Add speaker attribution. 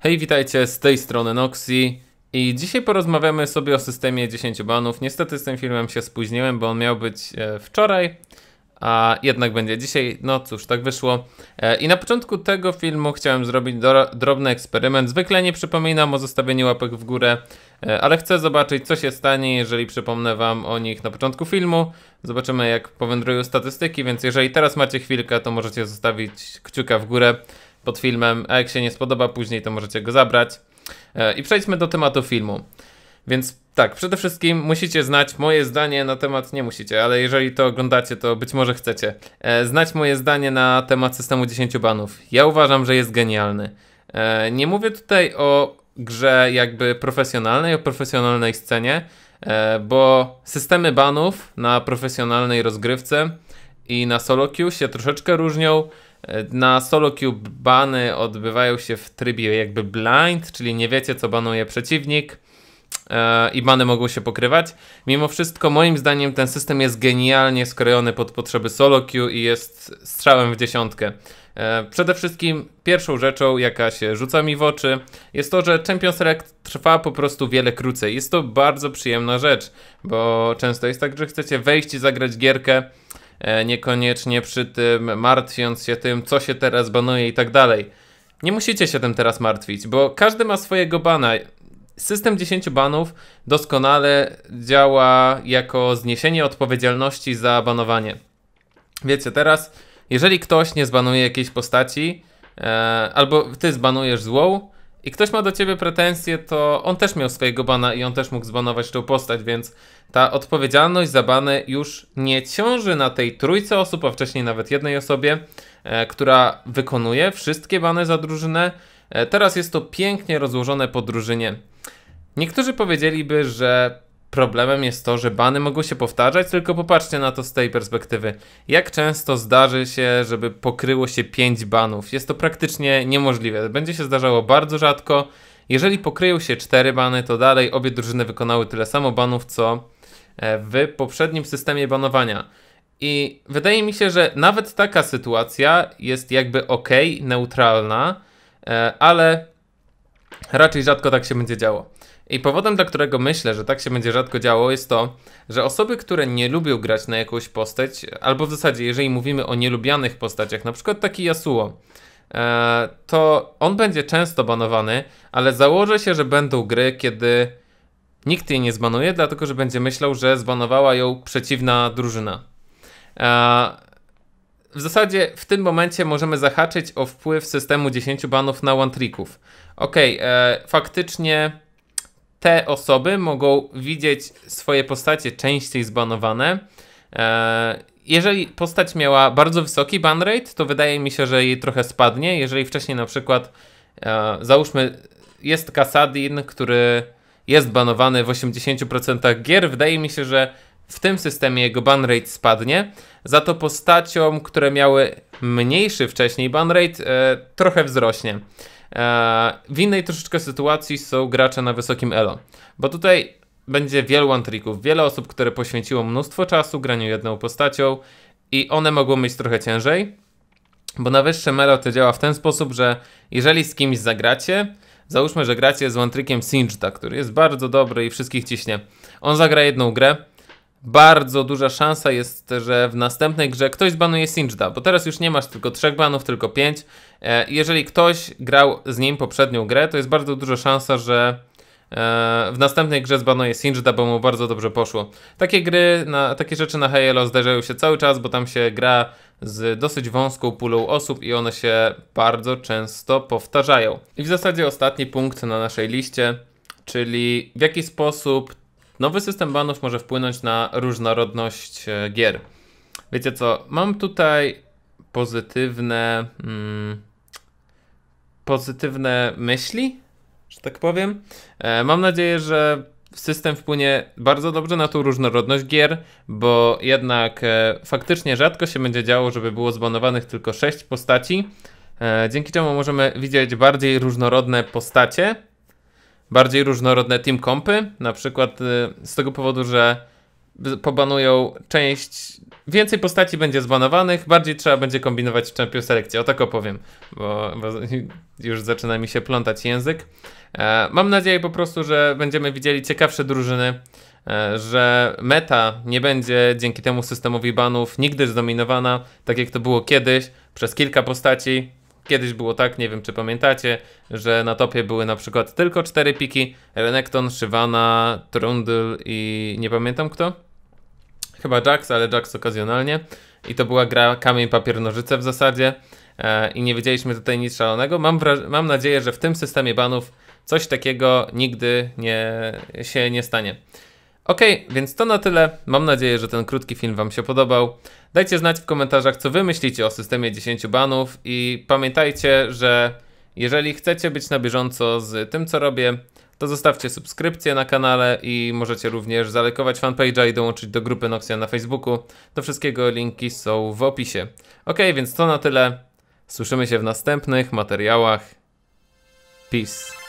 Speaker 1: Hej, witajcie, z tej strony Noxi i dzisiaj porozmawiamy sobie o systemie 10 banów. Niestety z tym filmem się spóźniłem, bo on miał być e, wczoraj, a jednak będzie dzisiaj. No cóż, tak wyszło. E, I na początku tego filmu chciałem zrobić drobny eksperyment. Zwykle nie przypominam o zostawieniu łapek w górę, e, ale chcę zobaczyć, co się stanie, jeżeli przypomnę Wam o nich na początku filmu. Zobaczymy, jak powędrują statystyki, więc jeżeli teraz macie chwilkę, to możecie zostawić kciuka w górę pod filmem, a jak się nie spodoba później, to możecie go zabrać. E, I przejdźmy do tematu filmu. Więc tak, przede wszystkim musicie znać moje zdanie na temat, nie musicie, ale jeżeli to oglądacie, to być może chcecie, e, znać moje zdanie na temat systemu 10 banów. Ja uważam, że jest genialny. E, nie mówię tutaj o grze jakby profesjonalnej, o profesjonalnej scenie, bo systemy banów na profesjonalnej rozgrywce i na solo queue się troszeczkę różnią na solo cube bany odbywają się w trybie jakby blind, czyli nie wiecie co banuje przeciwnik e, i bany mogą się pokrywać. Mimo wszystko moim zdaniem ten system jest genialnie skrojony pod potrzeby solo queue i jest strzałem w dziesiątkę. E, przede wszystkim pierwszą rzeczą, jaka się rzuca mi w oczy, jest to, że Champion Select trwa po prostu wiele krócej. Jest to bardzo przyjemna rzecz, bo często jest tak, że chcecie wejść i zagrać gierkę, E, niekoniecznie przy tym martwiąc się tym, co się teraz banuje i tak dalej. Nie musicie się tym teraz martwić, bo każdy ma swojego bana. System 10 banów doskonale działa jako zniesienie odpowiedzialności za banowanie. Wiecie, teraz, jeżeli ktoś nie zbanuje jakiejś postaci, e, albo ty zbanujesz złą, i ktoś ma do ciebie pretensje, to on też miał swojego bana i on też mógł zbanować tą postać, więc ta odpowiedzialność za bany już nie ciąży na tej trójce osób, a wcześniej nawet jednej osobie, e, która wykonuje wszystkie bany za drużynę. E, teraz jest to pięknie rozłożone po drużynie. Niektórzy powiedzieliby, że Problemem jest to, że bany mogą się powtarzać, tylko popatrzcie na to z tej perspektywy. Jak często zdarzy się, żeby pokryło się 5 banów? Jest to praktycznie niemożliwe. Będzie się zdarzało bardzo rzadko. Jeżeli pokryją się 4 bany, to dalej obie drużyny wykonały tyle samo banów, co e, w poprzednim systemie banowania. I wydaje mi się, że nawet taka sytuacja jest jakby ok, neutralna, e, ale raczej rzadko tak się będzie działo. I powodem, dla którego myślę, że tak się będzie rzadko działo, jest to, że osoby, które nie lubią grać na jakąś postać, albo w zasadzie, jeżeli mówimy o nielubianych postaciach, na przykład taki Yasuo, e, to on będzie często banowany, ale założę się, że będą gry, kiedy nikt jej nie zbanuje, dlatego że będzie myślał, że zbanowała ją przeciwna drużyna. E, w zasadzie w tym momencie możemy zahaczyć o wpływ systemu 10 banów na one-tricków. Okej, okay, e, faktycznie te osoby mogą widzieć swoje postacie częściej zbanowane. E, jeżeli postać miała bardzo wysoki ban rate, to wydaje mi się, że jej trochę spadnie. Jeżeli wcześniej na przykład, e, załóżmy, jest Kasadin, który jest banowany w 80% gier, wydaje mi się, że w tym systemie jego ban rate spadnie. Za to postaciom, które miały mniejszy wcześniej ban rate, e, trochę wzrośnie. E, w innej troszeczkę sytuacji są gracze na wysokim elo, bo tutaj będzie wielu one wiele osób, które poświęciło mnóstwo czasu graniu jedną postacią i one mogą mieć trochę ciężej, bo na wyższym elo to działa w ten sposób, że jeżeli z kimś zagracie, załóżmy, że gracie z one-trickiem Singeda, który jest bardzo dobry i wszystkich ciśnie, on zagra jedną grę, bardzo duża szansa jest, że w następnej grze ktoś zbanuje Singeda, bo teraz już nie masz tylko trzech banów, tylko pięć, E, jeżeli ktoś grał z nim poprzednią grę, to jest bardzo duża szansa, że e, w następnej grze zbanuje Singeda, bo mu bardzo dobrze poszło. Takie gry, na, takie rzeczy na Halo zdarzają się cały czas, bo tam się gra z dosyć wąską pulą osób i one się bardzo często powtarzają. I w zasadzie ostatni punkt na naszej liście, czyli w jaki sposób nowy system banów może wpłynąć na różnorodność e, gier. Wiecie co, mam tutaj pozytywne... Mm, pozytywne myśli, że tak powiem. E, mam nadzieję, że system wpłynie bardzo dobrze na tą różnorodność gier, bo jednak e, faktycznie rzadko się będzie działo, żeby było zbanowanych tylko 6 postaci, e, dzięki czemu możemy widzieć bardziej różnorodne postacie, bardziej różnorodne team kompy, na przykład z tego powodu, że pobanują część Więcej postaci będzie zbanowanych, bardziej trzeba będzie kombinować w czempiu selekcji. O tak opowiem, bo, bo już zaczyna mi się plątać język. E, mam nadzieję po prostu, że będziemy widzieli ciekawsze drużyny, e, że meta nie będzie dzięki temu systemowi banów nigdy zdominowana, tak jak to było kiedyś, przez kilka postaci, Kiedyś było tak, nie wiem czy pamiętacie, że na topie były na przykład tylko cztery piki: Renekton, Shyvana, Trundle i nie pamiętam kto chyba Jax, ale Jax okazjonalnie. I to była gra kamień, papier, nożyce w zasadzie. E, I nie wiedzieliśmy tutaj nic szalonego. Mam, mam nadzieję, że w tym systemie banów coś takiego nigdy nie, się nie stanie. Ok, więc to na tyle. Mam nadzieję, że ten krótki film Wam się podobał. Dajcie znać w komentarzach, co Wy myślicie o systemie 10 banów i pamiętajcie, że jeżeli chcecie być na bieżąco z tym, co robię, to zostawcie subskrypcję na kanale i możecie również zalekować fanpage'a i dołączyć do grupy Noxia na Facebooku. Do wszystkiego linki są w opisie. Ok, więc to na tyle. Słyszymy się w następnych materiałach. Peace.